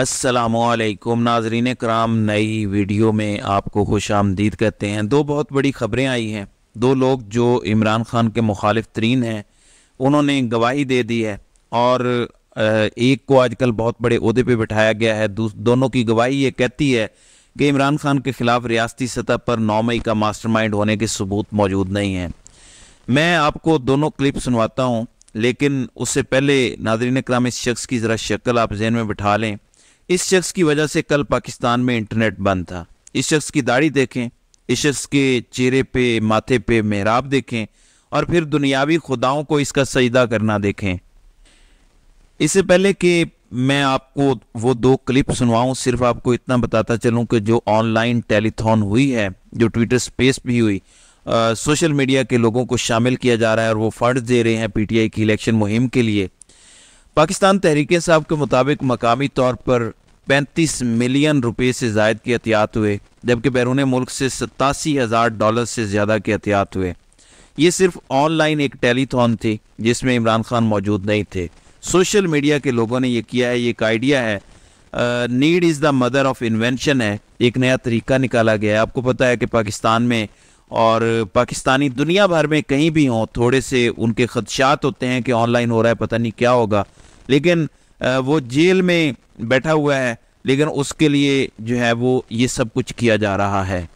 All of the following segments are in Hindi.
असलकुम नाजरीन कराम नई वीडियो में आपको खुश आमदीद कहते हैं दो बहुत बड़ी ख़बरें आई हैं दो लोग जो इमरान ख़ान के मुखालफ तरीन हैं उन्होंने गवाही दे दी है और एक को आजकल बहुत बड़े अहदे पर बिठाया गया है दोनों की गवाही ये कहती है कि इमरान खान के ख़िलाफ़ रियासती सतह पर नौ मई का मास्टर माइंड होने के सबूत मौजूद नहीं हैं मैं आपको दोनों क्लिप सुनवाता हूँ लेकिन उससे पहले नाजरीन कराम इस शख्स की ज़रा शक्ल आप जहन में बिठा लें इस शख्स की वजह से कल पाकिस्तान में इंटरनेट बंद था इस शख्स की दाढ़ी देखें इस शख्स के चेहरे पे माथे पे मेहराब देखें और फिर दुनियावी खुदाओं को इसका सजदा करना देखें इससे पहले कि मैं आपको वो दो क्लिप सुनवाऊं सिर्फ आपको इतना बताता चलूं कि जो ऑनलाइन टेलीथॉन हुई है जो ट्विटर स्पेस भी हुई आ, सोशल मीडिया के लोगों को शामिल किया जा रहा है और वो फंड दे रहे हैं पीटीआई की इलेक्शन मुहिम के लिए पाकिस्तान तहरीक साहब के मुताबिक मकामी तौर पर पैंतीस मिलियन रुपए से जायद के एहतियात हुए जबकि बैरून मुल्क से सतासी हज़ार डॉलर से ज़्यादा के एहतियात हुए ये सिर्फ ऑनलाइन एक टेलीथॉन थी जिसमें इमरान खान मौजूद नहीं थे सोशल मीडिया के लोगों ने यह किया है ये एक आइडिया है need is the mother of invention है एक नया तरीका निकाला गया है आपको पता है कि पाकिस्तान में और पाकिस्तानी दुनिया भर में कहीं भी हों थोड़े से उनके खदशात होते हैं कि ऑनलाइन हो रहा है पता नहीं क्या होगा लेकिन वो जेल में बैठा हुआ है लेकिन उसके लिए जो है वो ये सब कुछ किया जा रहा है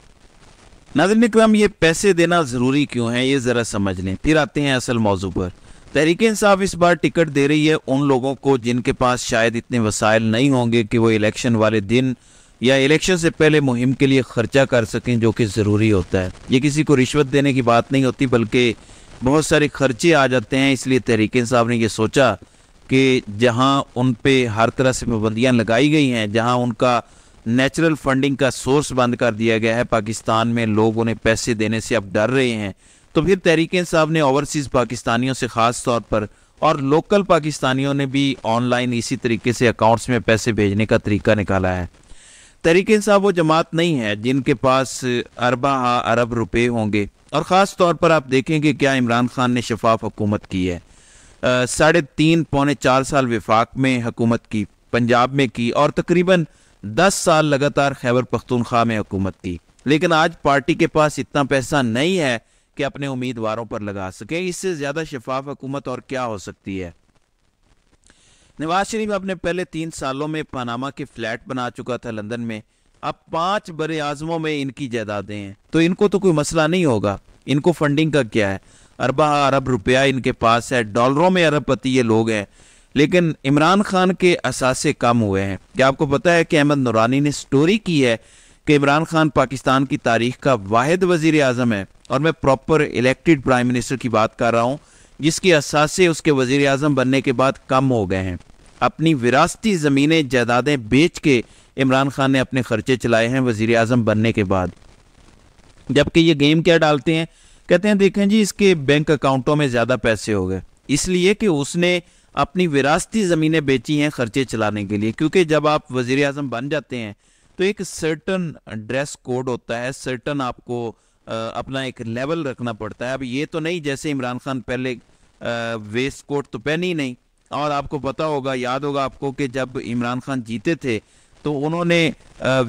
नाजरन क्रम ये पैसे देना ज़रूरी क्यों है ये ज़रा समझ लें फिर आते हैं असल मौजू पर तहरीक इंसाफ इस बार टिकट दे रही है उन लोगों को जिनके पास शायद इतने वसाइल नहीं होंगे कि वो इलेक्शन वाले दिन या इलेक्शन से पहले मुहिम के लिए खर्चा कर सकें जो कि ज़रूरी होता है ये किसी को रिश्वत देने की बात नहीं होती बल्कि बहुत सारे खर्चे आ जाते हैं इसलिए तहरीक साहब ने यह सोचा कि जहां उन पे हर तरह से पाबंदियाँ लगाई गई हैं जहां उनका नेचुरल फंडिंग का सोर्स बंद कर दिया गया है पाकिस्तान में लोग उन्हें पैसे देने से अब डर रहे हैं तो फिर तहरीक साहब ने ओवरसीज़ पाकिस्तानियों से ख़ास तौर पर और लोकल पाकिस्तानियों ने भी ऑनलाइन इसी तरीके से अकाउंट्स में पैसे भेजने का तरीका निकाला है तरीके साहब वो जमात नहीं है जिनके पास अरबा अरब रुपए होंगे और ख़ास तौर पर आप देखें कि क्या इमरान खान ने शफाफ हुकूमत की है साढ़े तीन पौने चार साल विफाक में हुकूमत की पंजाब में की और तकरीबन दस साल लगातार खैबर पख्तूनख्वा में हुकूमत की लेकिन आज पार्टी के पास इतना पैसा नहीं है कि अपने उम्मीदवारों पर लगा सके इससे ज़्यादा शफाफ हुकूमत और क्या हो सकती है नवाज शरीफ अपने पहले तीन सालों में पानामा के फ्लैट बना चुका था लंदन में अब पांच बड़े आजमों में इनकी जायदादें हैं तो इनको तो कोई मसला नहीं होगा इनको फंडिंग का क्या है अरबा अरब रुपया इनके पास है डॉलरों में अरबपति ये लोग हैं लेकिन इमरान खान के असासे कम हुए हैं क्या आपको पता है कि अहमद नुरानी ने स्टोरी की है कि इमरान खान पाकिस्तान की तारीख का वाद वजीर अजम है और मैं प्रॉपर इलेक्टेड प्राइम मिनिस्टर की बात कर रहा हूँ जिसके असासे उसके वजीर अजम बनने के बाद कम हो गए हैं अपनी विरासती ज़मीनें जायदादें बेच के इमरान खान ने अपने खर्चे चलाए हैं वजीर अजम बनने के बाद जबकि ये गेम क्या डालते हैं कहते हैं देखें जी इसके बैंक अकाउंटों में ज़्यादा पैसे हो गए इसलिए कि उसने अपनी विरासती ज़मीनें बेची हैं खर्चे चलाने के लिए क्योंकि जब आप वजीर आजम बन जाते हैं तो एक सर्टन ड्रेस कोड होता है सर्टन आपको अपना एक लेवल रखना पड़ता है अब ये तो नहीं जैसे इमरान खान पहले वेस्ट कोट तो पहनी ही नहीं और आपको पता होगा याद होगा आपको कि जब इमरान खान जीते थे तो उन्होंने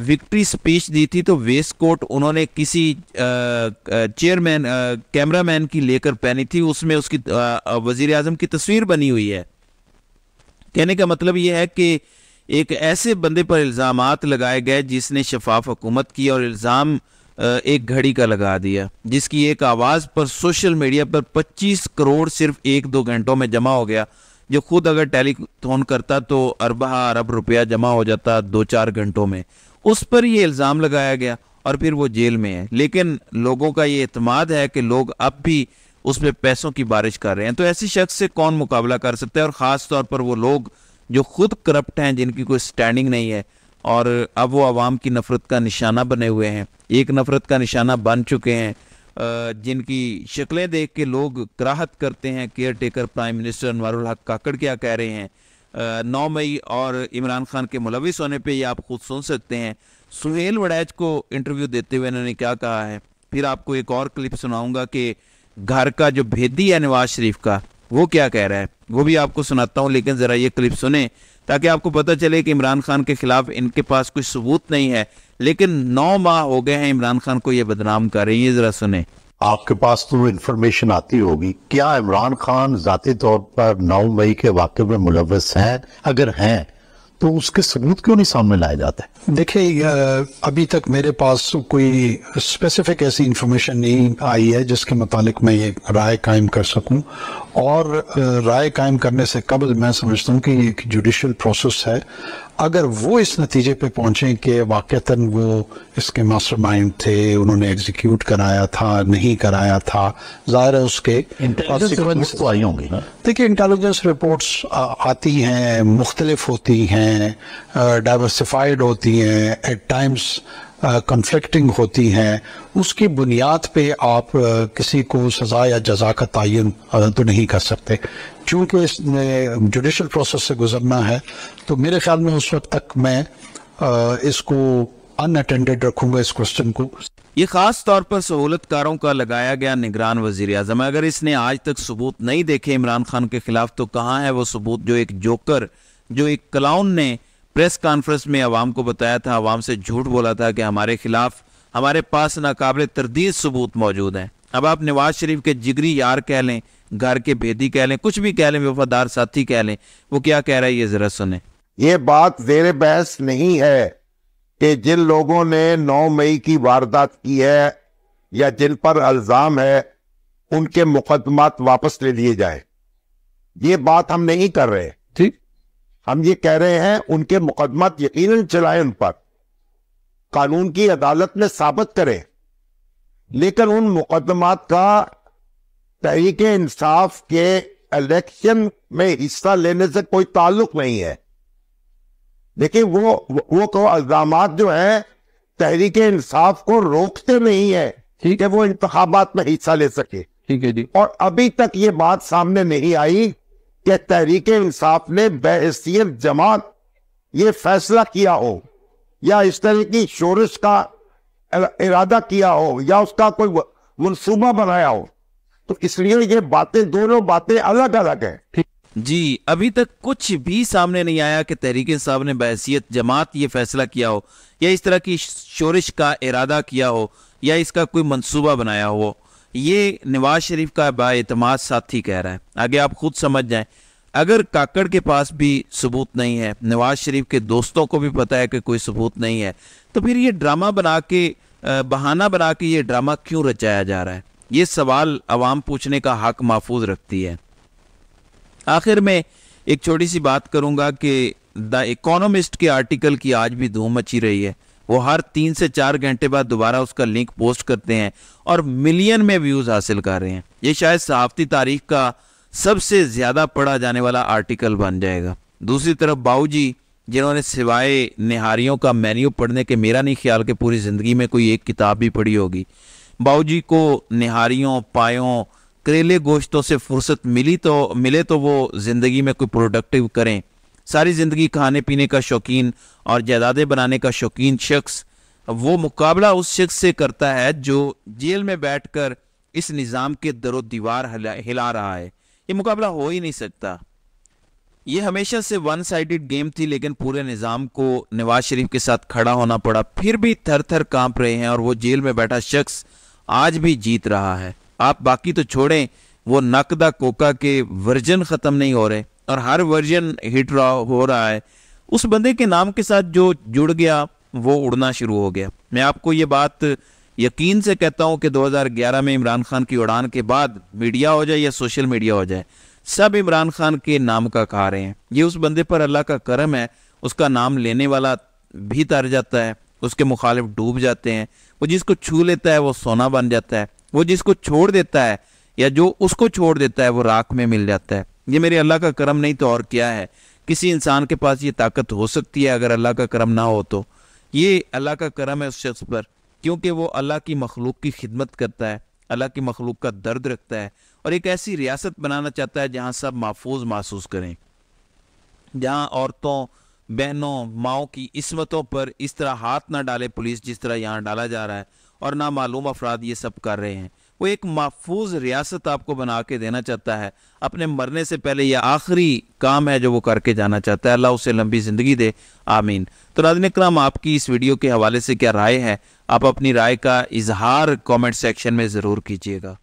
विक्ट्री स्पीच दी थी तो वेस्ट कोट उन्होंने किसी चेयरमैन कैमरामैन की लेकर पहनी थी उसमें उसकी वजीर आजम की तस्वीर बनी हुई है कहने का मतलब यह है कि एक ऐसे बंदे पर इल्ज़ाम लगाए गए जिसने शफाफ हुकूमत की और इल्ज़ाम एक घड़ी का लगा दिया जिसकी एक आवाज़ पर सोशल मीडिया पर 25 करोड़ सिर्फ एक दो घंटों में जमा हो गया जो खुद अगर टेलीथोन करता तो अरबा अरब रुपया जमा हो जाता दो चार घंटों में उस पर ये इल्ज़ाम लगाया गया और फिर वो जेल में है लेकिन लोगों का ये अतमाद है कि लोग अब भी उस पर पैसों की बारिश कर रहे हैं तो ऐसे शख्स से कौन मुकाबला कर सकता है और ख़ास तौर पर वो लोग जो खुद करप्ट हैं जिनकी कोई स्टैंडिंग नहीं है और अब वो आवाम की नफ़रत का निशाना बने हुए हैं एक नफ़रत का निशाना बन चुके हैं जिनकी शक्लें देख के लोग ग्राहत करते हैं caretaker prime minister Anwarul Haq Kakar क्या कह रहे हैं नौ मई और इमरान खान के मुलविस होने पे ये आप खुद सुन सकते हैं सुहेल वड़ैच को इंटरव्यू देते हुए इन्होंने क्या कहा है फिर आपको एक और क्लिप सुनाऊंगा कि घर का जो भेदी है नवाज शरीफ का वो क्या कह रहा है वो भी आपको सुनाता हूँ लेकिन ज़रा ये क्लिप सुने ताकि आपको पता चले कि इमरान खान के खिलाफ इनके पास कोई सबूत नहीं है लेकिन नौ माह हो गए हैं इमरान खान को ये बदनाम कर रही है ये जरा सुने आपके पास तो इन्फॉर्मेशन आती होगी क्या इमरान खान जाती तौर पर नौ मई के वाक्य में मुलवस हैं अगर हैं तो उसके सबूत क्यों नहीं सामने लाए जाते देखिए अभी तक मेरे पास कोई स्पेसिफिक ऐसी इंफॉर्मेशन नहीं आई है जिसके मतलब मैं ये राय कायम कर सकूं और राय कायम करने से कबल मैं समझता हूं कि एक जुडिशल प्रोसेस है अगर वो इस नतीजे पे पहुंचे कि वाक़ता वो इसके मास्टर माइंड थे उन्होंने एग्जीक्यूट कराया था नहीं कराया था ज़ाहिर है उसके तो आई होंगी हाँ। देखिए इंटेलिजेंस रिपोर्ट्स आती हैं मुख्तलिफ होती हैं हैं डाइवर्सिफाइड होती हैं एट टाइम्स कन्फ्लिक्टिंग होती हैं उसकी बुनियाद पे आप किसी को सज़ा या जजा का तयन तो नहीं कर सकते चूँकि इसने जुडिशल प्रोसेस से गुजरना है तो मेरे ख्याल में उस वक्त तक मैं इसको अनअटेंडेड रखूंगा इस क्वेश्चन को ये खास तौर पर सहूलतकारों का लगाया गया निगरान वजीर अजम अगर इसने आज तक सबूत नहीं देखे इमरान खान के खिलाफ तो कहाँ है वो सबूत जो एक जोकर जो एक क्लाउन ने प्रेस कॉन्फ्रेंस में आवाम को बताया था आवाम से झूठ बोला था कि हमारे खिलाफ हमारे पास नाकबले तरदीद सबूत मौजूद हैं अब आप नवाज शरीफ के जिगरी यार कह लें घर के भेदी कह लें कुछ भी कह लें वफादार साथी कह लें वो क्या कह रहा है ये जरा सुने ये बात जेर बहस नहीं है कि जिन लोगों ने 9 मई की वारदात की है या जिन पर अल्जाम है उनके मुकदमात वापस ले लिए जाए ये बात हम नहीं कर रहे ठीक हम ये कह रहे हैं उनके मुकदमा यकीन चलाए उन पर कानून की अदालत में साबित करें लेकिन उन मुकदमात का तहरीक इंसाफ के इलेक्शन में हिस्सा लेने से कोई ताल्लुक नहीं है देखिए वो वो को तो इल्जाम जो है तहरीक इंसाफ को रोकते नहीं है ठीक है वो इंतबात में हिस्सा ले सके ठीक है जी और अभी तक ये बात सामने नहीं आई तो कि तहरीक इंसाफ ने बहसीत जमात ये फैसला किया हो या इस तरह की शोरश का इरादा किया हो या उसका कोई मनसूबा बनाया हो तो इसलिए ये बातें दोनों बातें अलग अलग है जी अभी तक कुछ भी सामने नहीं आया कि तहरीक साहब ने बहसीत जमात ये फैसला किया हो या इस तरह की शोरिश का इरादा किया हो या इसका कोई मनसूबा बनाया हो ये नवाज शरीफ का बातमाद साथी कह रहा है आगे आप खुद समझ जाएं अगर काकड़ के पास भी सबूत नहीं है नवाज शरीफ के दोस्तों को भी पता है कि कोई सबूत नहीं है तो फिर ये ड्रामा बना के बहाना बना के ये ड्रामा क्यों रचाया जा रहा है ये सवाल अवाम पूछने का हक महफूज रखती है आखिर में एक छोटी सी बात करूंगा कि द इकोनॉमिस्ट के आर्टिकल की आज भी धूम मची रही है वो हर तीन से चार घंटे बाद दोबारा उसका लिंक पोस्ट करते हैं और मिलियन में व्यूज़ हासिल कर रहे हैं ये शायद सहाफ़ती तारीख का सबसे ज़्यादा पढ़ा जाने वाला आर्टिकल बन जाएगा दूसरी तरफ बाऊ जी जिन्होंने सिवाय निहारियों का मेन्यू पढ़ने के मेरा नहीं ख्याल कि पूरी ज़िंदगी में कोई एक किताब भी पढ़ी होगी बाऊ जी को निहारियों पायों करेले गोश्तों से फुर्सत मिली तो मिले तो वो ज़िंदगी में कोई प्रोडक्टिव करें सारी ज़िंदगी खाने पीने का शौकीन और जायदादें बनाने का शौकीन शख्स वो मुकाबला उस शख्स से करता है जो जेल में बैठ कर इस निज़ाम के दर दीवार हिला रहा है ये मुकाबला हो ही नहीं सकता ये हमेशा से वन साइडेड गेम थी लेकिन पूरे निज़ाम को नवाज शरीफ के साथ खड़ा होना पड़ा फिर भी थर थर कांप रहे हैं और वो जेल में बैठा शख्स आज भी जीत रहा है आप बाकी तो छोड़ें वो नकदा कोका के वर्जन ख़त्म नहीं हो रहे और हर वर्जन हिट रहा हो रहा है उस बंदे के नाम के साथ जो जुड़ गया वो उड़ना शुरू हो गया मैं आपको ये बात यकीन से कहता हूँ कि 2011 में इमरान खान की उड़ान के बाद मीडिया हो जाए या सोशल मीडिया हो जाए सब इमरान खान के नाम का कहा रहे हैं ये उस बंदे पर अल्लाह का करम है उसका नाम लेने वाला भी तर जाता है उसके मुखालिफ डूब जाते हैं वो जिसको छू लेता है वो सोना बन जाता है वो जिसको छोड़ देता है या जो उसको छोड़ देता है वो राख में मिल जाता है ये मेरे अल्लाह का करम नहीं तो और क्या है किसी इंसान के पास ये ताकत हो सकती है अगर अल्लाह का करम ना हो तो ये अल्लाह का करम है उस शख्स पर क्योंकि वो अल्लाह की मखलूक की खिदमत करता है अल्लाह की मखलूक का दर्द रखता है और एक ऐसी रियासत बनाना चाहता है जहाँ सब महफूज महसूस करें जहाँ औरतों बहनों माओ की इसमतों पर इस तरह हाथ ना डाले पुलिस जिस तरह यहाँ डाला जा रहा है और ना मालूम अफराद ये सब कर रहे हैं वो एक महफूज रियासत आपको बना के देना चाहता है अपने मरने से पहले यह आखिरी काम है जो वो करके जाना चाहता है अल्लाह उसे लंबी ज़िंदगी दे आमीन तो नादिन कराम आपकी इस वीडियो के हवाले से क्या राय है आप अपनी राय का इजहार कमेंट सेक्शन में ज़रूर कीजिएगा